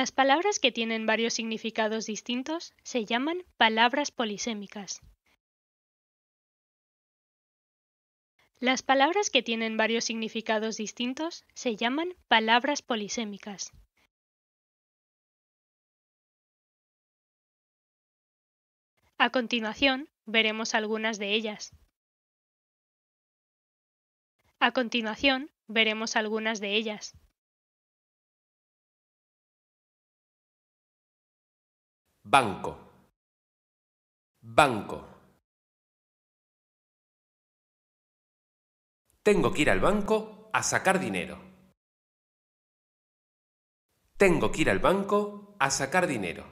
Las palabras que tienen varios significados distintos se llaman palabras polisémicas. Las palabras que tienen varios significados distintos se llaman palabras polisémicas. A continuación, veremos algunas de ellas. A continuación, veremos algunas de ellas. banco banco Tengo que ir al banco a sacar dinero. Tengo que ir al banco a sacar dinero.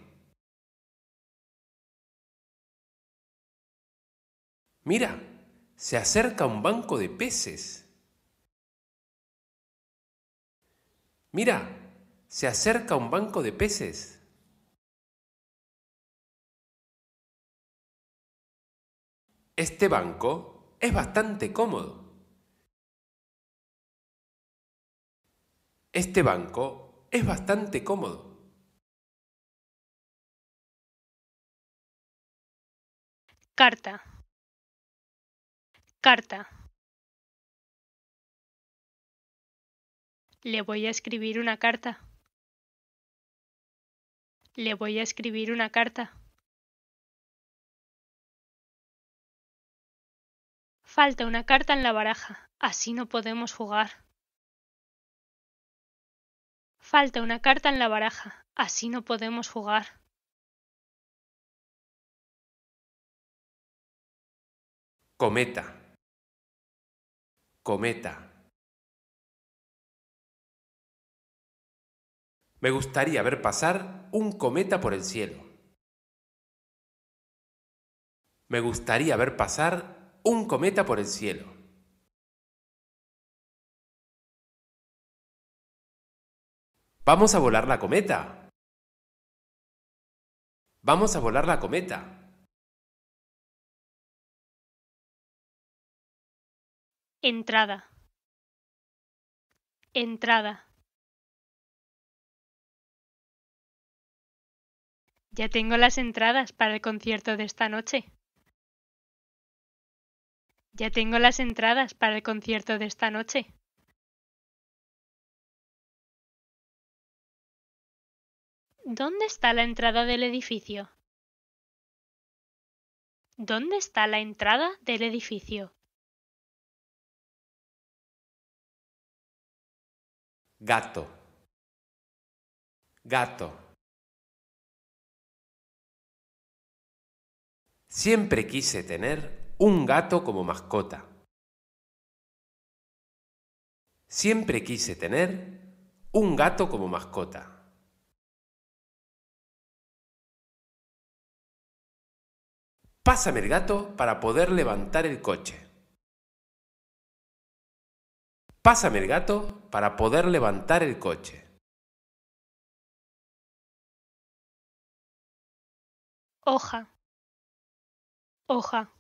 Mira, se acerca un banco de peces. Mira, se acerca un banco de peces. Este banco es bastante cómodo. Este banco es bastante cómodo. Carta. Carta. Le voy a escribir una carta. Le voy a escribir una carta. Falta una carta en la baraja, así no podemos jugar. Falta una carta en la baraja, así no podemos jugar. Cometa. Cometa. Me gustaría ver pasar un cometa por el cielo. Me gustaría ver pasar un cometa por el cielo. Vamos a volar la cometa. Vamos a volar la cometa. Entrada. Entrada. Ya tengo las entradas para el concierto de esta noche. Ya tengo las entradas para el concierto de esta noche. ¿Dónde está la entrada del edificio? ¿Dónde está la entrada del edificio? Gato. Gato. Siempre quise tener un gato como mascota. Siempre quise tener un gato como mascota. Pásame el gato para poder levantar el coche. Pásame el gato para poder levantar el coche. Hoja. Hoja.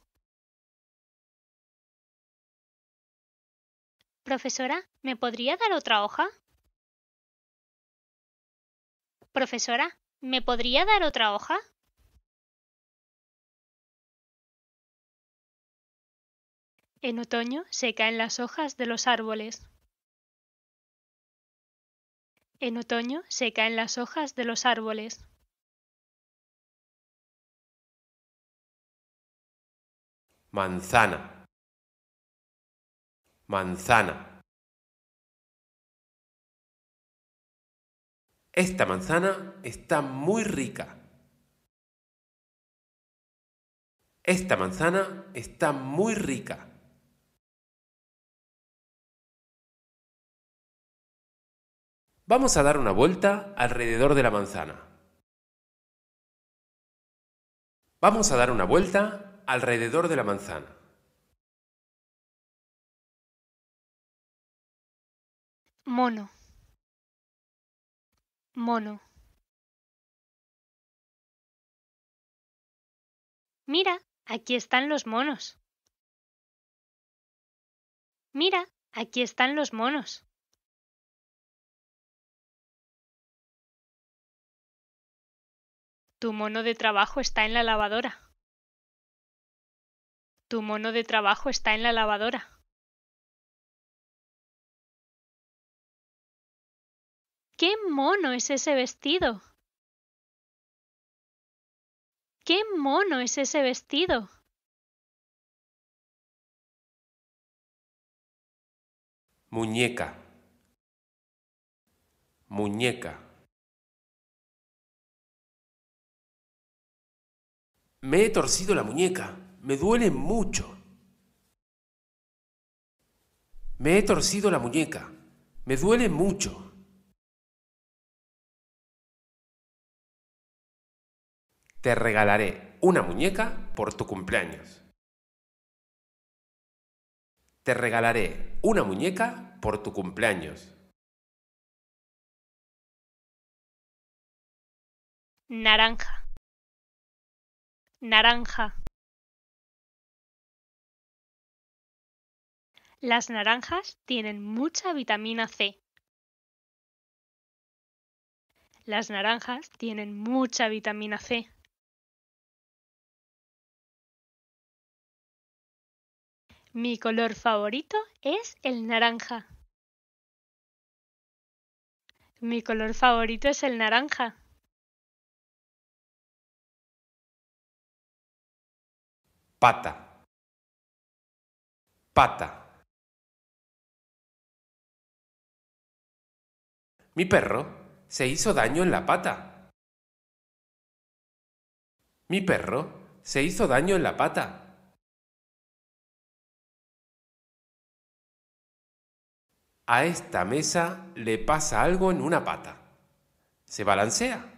Profesora, ¿me podría dar otra hoja? Profesora, ¿me podría dar otra hoja? En otoño se caen las hojas de los árboles. En otoño se caen las hojas de los árboles. Manzana manzana. Esta manzana está muy rica. Esta manzana está muy rica. Vamos a dar una vuelta alrededor de la manzana. Vamos a dar una vuelta alrededor de la manzana. mono, mono. Mira, aquí están los monos. Mira, aquí están los monos. Tu mono de trabajo está en la lavadora. Tu mono de trabajo está en la lavadora. ¡Qué mono es ese vestido! ¡Qué mono es ese vestido! Muñeca. Muñeca. Me he torcido la muñeca. Me duele mucho. Me he torcido la muñeca. Me duele mucho. te regalaré una muñeca por tu cumpleaños. Te regalaré una muñeca por tu cumpleaños. Naranja. Naranja. Las naranjas tienen mucha vitamina C. Las naranjas tienen mucha vitamina C. Mi color favorito es el naranja. Mi color favorito es el naranja. Pata. Pata. Mi perro se hizo daño en la pata. Mi perro se hizo daño en la pata. a esta mesa le pasa algo en una pata. Se balancea.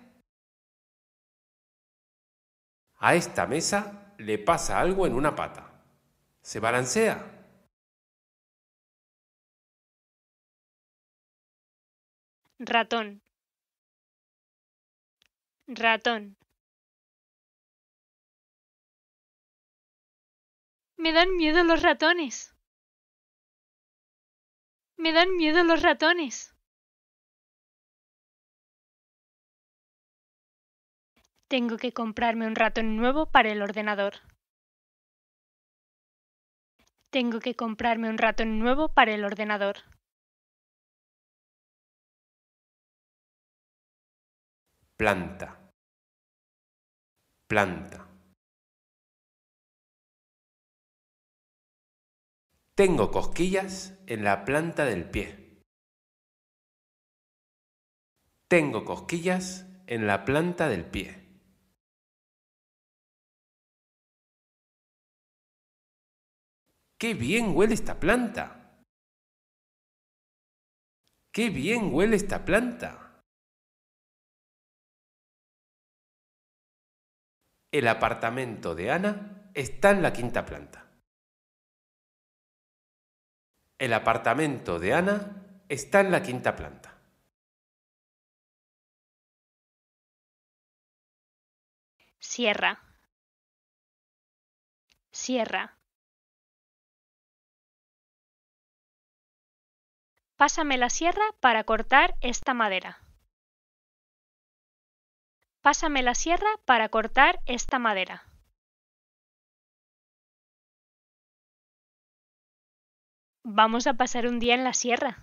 A esta mesa le pasa algo en una pata. Se balancea. Ratón. Ratón. Me dan miedo los ratones. Me dan miedo los ratones. Tengo que comprarme un ratón nuevo para el ordenador. Tengo que comprarme un ratón nuevo para el ordenador. Planta. Planta. Tengo cosquillas en la planta del pie. Tengo cosquillas en la planta del pie. ¡Qué bien huele esta planta! ¡Qué bien huele esta planta! El apartamento de Ana está en la quinta planta. El apartamento de Ana está en la quinta planta. Sierra. Sierra. Pásame la sierra para cortar esta madera. Pásame la sierra para cortar esta madera. Vamos a pasar un día en la sierra.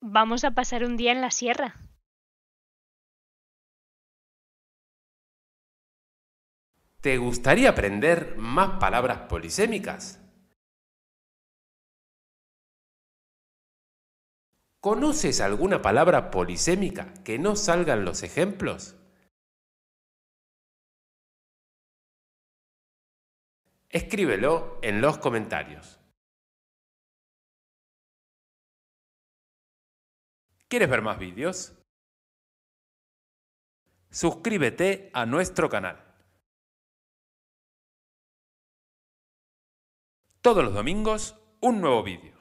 Vamos a pasar un día en la sierra. ¿Te gustaría aprender más palabras polisémicas? ¿Conoces alguna palabra polisémica que no salgan los ejemplos? Escríbelo en los comentarios. ¿Quieres ver más vídeos? Suscríbete a nuestro canal. Todos los domingos, un nuevo vídeo.